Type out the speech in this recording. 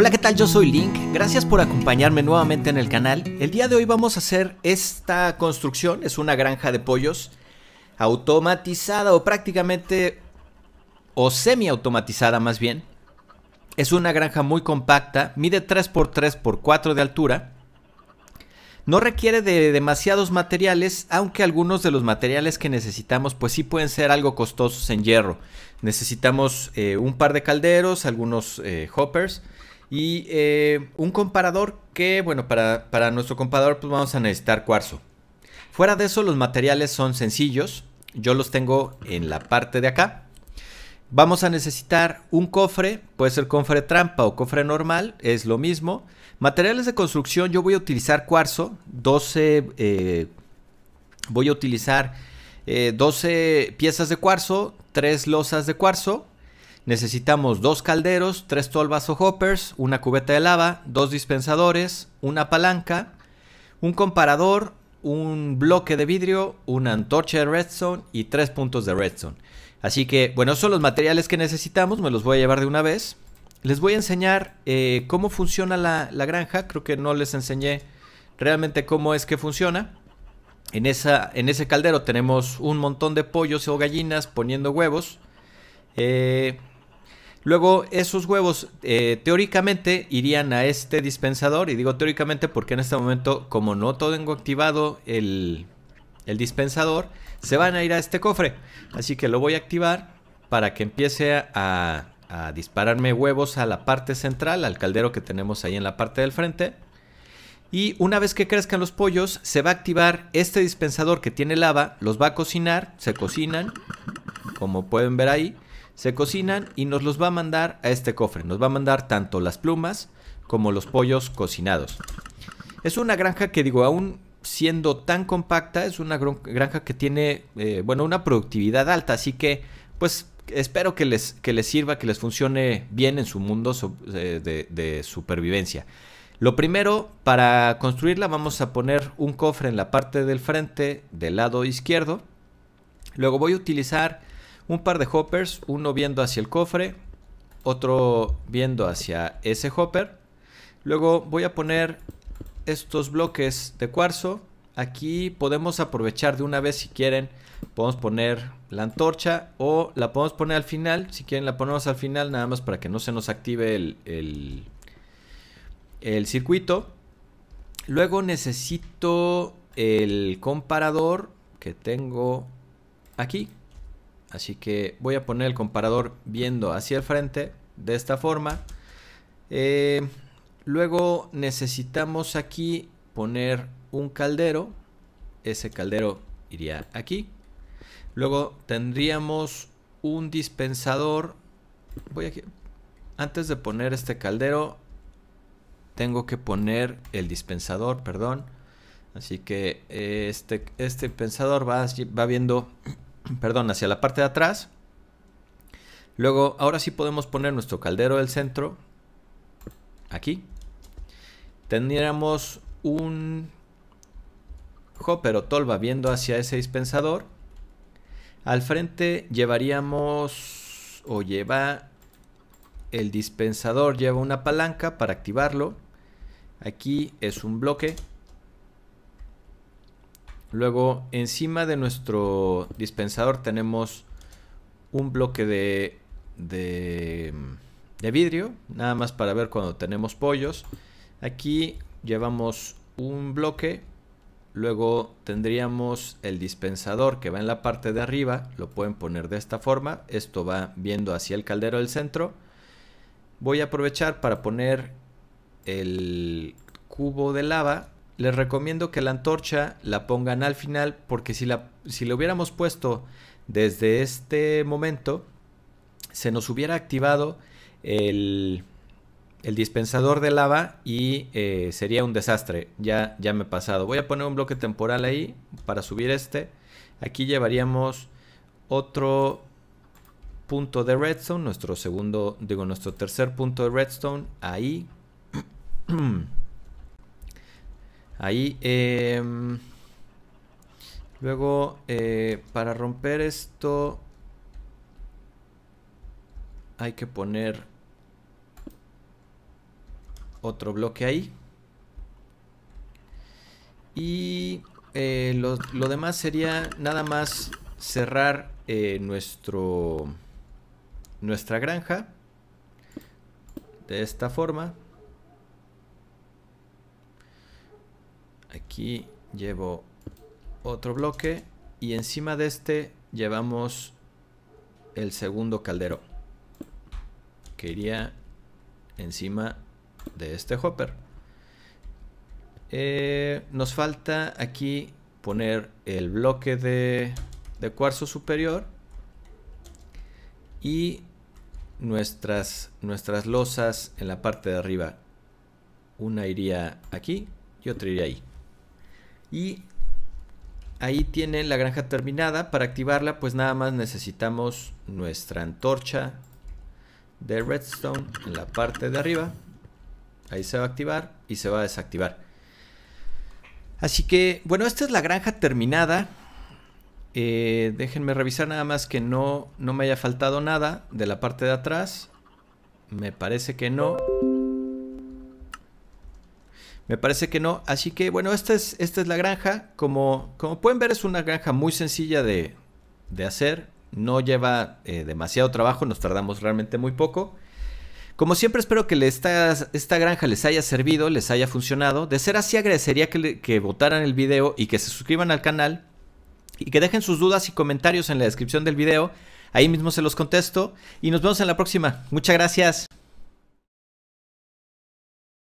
Hola, ¿qué tal? Yo soy Link. Gracias por acompañarme nuevamente en el canal. El día de hoy vamos a hacer esta construcción, es una granja de pollos automatizada o prácticamente o semi-automatizada más bien. Es una granja muy compacta, mide 3x3x4 de altura. No requiere de demasiados materiales, aunque algunos de los materiales que necesitamos pues sí pueden ser algo costosos en hierro. Necesitamos eh, un par de calderos, algunos eh, hoppers, y eh, un comparador que, bueno, para, nuestro comparador pues vamos a necesitar cuarzo. Fuera de eso, los materiales son sencillos. Yo los tengo en la parte de acá. Vamos a necesitar un cofre, puede ser cofre trampa o cofre normal, es lo mismo. Materiales de construcción, yo voy a utilizar cuarzo, 12, eh, voy a utilizar 12 eh, piezas de cuarzo, 3 losas de cuarzo, Necesitamos dos calderos, tres tolvas o hoppers, una cubeta de lava, dos dispensadores, una palanca, un comparador, un bloque de vidrio, una antorcha de redstone y tres puntos de redstone. Así que, bueno, son los materiales que necesitamos, me los voy a llevar de una vez. Les voy a enseñar eh, cómo funciona la, granja, creo que no les enseñé realmente cómo es que funciona. En, esa, en ese caldero tenemos un montón de pollos o gallinas poniendo huevos. Eh, Luego esos huevos eh, teóricamente irían a este dispensador y digo teóricamente porque en este momento como no tengo activado el, dispensador, se van a ir a este cofre. Así que lo voy a activar para que empiece a, a dispararme huevos a la parte central, al caldero que tenemos ahí en la parte del frente. Y una vez que crezcan los pollos, se va a activar este dispensador que tiene lava, los va a cocinar, se cocinan, como pueden ver ahí se cocinan y nos los va a mandar a este cofre. Nos va a mandar tanto las plumas como los pollos cocinados. Es una granja que digo, aún siendo tan compacta, es una granja que tiene, eh, bueno, una productividad alta. Así que, pues, espero que les, que les sirva, que les funcione bien en su mundo de, de supervivencia. Lo primero, para construirla vamos a poner un cofre en la parte del frente del lado izquierdo. Luego voy a utilizar un par de hoppers, uno viendo hacia el cofre, otro viendo hacia ese hopper. Luego voy a poner estos bloques de cuarzo. Aquí podemos aprovechar de una vez si quieren. Podemos poner la antorcha o la podemos poner al final. Si quieren la ponemos al final nada más para que no se nos active el, el, circuito. Luego necesito el comparador que tengo aquí. Así que voy a poner el comparador viendo hacia el frente de esta forma. Eh, luego necesitamos aquí poner un caldero. Ese caldero iría aquí. Luego tendríamos un dispensador. Voy aquí. Antes de poner este caldero, tengo que poner el dispensador, perdón. Así que eh, este, este dispensador va, va viendo perdón, hacia la parte de atrás. Luego, ahora sí podemos poner nuestro caldero del centro aquí. Tendríamos un hopper o tolva viendo hacia ese dispensador. Al frente llevaríamos o lleva el dispensador, lleva una palanca para activarlo. Aquí es un bloque Luego, encima de nuestro dispensador tenemos un bloque de, vidrio, nada más para ver cuando tenemos pollos. Aquí llevamos un bloque, luego tendríamos el dispensador que va en la parte de arriba, lo pueden poner de esta forma, esto va viendo hacia el caldero del centro. Voy a aprovechar para poner el cubo de lava les recomiendo que la antorcha la pongan al final porque si la, si hubiéramos puesto desde este momento, se nos hubiera activado el, dispensador de lava y eh, sería un desastre. Ya, ya me he pasado. Voy a poner un bloque temporal ahí para subir este. Aquí llevaríamos otro punto de redstone, nuestro segundo, digo, nuestro tercer punto de redstone ahí. Ahí. Em, luego, eh, para romper esto, hay que poner otro bloque ahí. Y eh, lo, lo, demás sería nada más cerrar eh, nuestro nuestra granja de esta forma Aquí llevo otro bloque y encima de este llevamos el segundo caldero que iría encima de este hopper. Eh, nos falta aquí poner el bloque de, cuarzo superior y nuestras, nuestras losas en la parte de arriba. Una iría aquí y otra iría ahí. Y ahí tiene la granja terminada. Para activarla pues nada más necesitamos nuestra antorcha de redstone en la parte de arriba. Ahí se va a activar y se va a desactivar. Así que bueno, esta es la granja terminada. Eh, déjenme revisar nada más que no, no me haya faltado nada de la parte de atrás. Me parece que no. Me parece que no. Así que bueno, esta es, esta es la granja. Como, como pueden ver es una granja muy sencilla de, de hacer. No lleva eh, demasiado trabajo, nos tardamos realmente muy poco. Como siempre espero que esta, esta granja les haya servido, les haya funcionado. De ser así agradecería que, que votaran el video y que se suscriban al canal. Y que dejen sus dudas y comentarios en la descripción del video. Ahí mismo se los contesto. Y nos vemos en la próxima. Muchas gracias.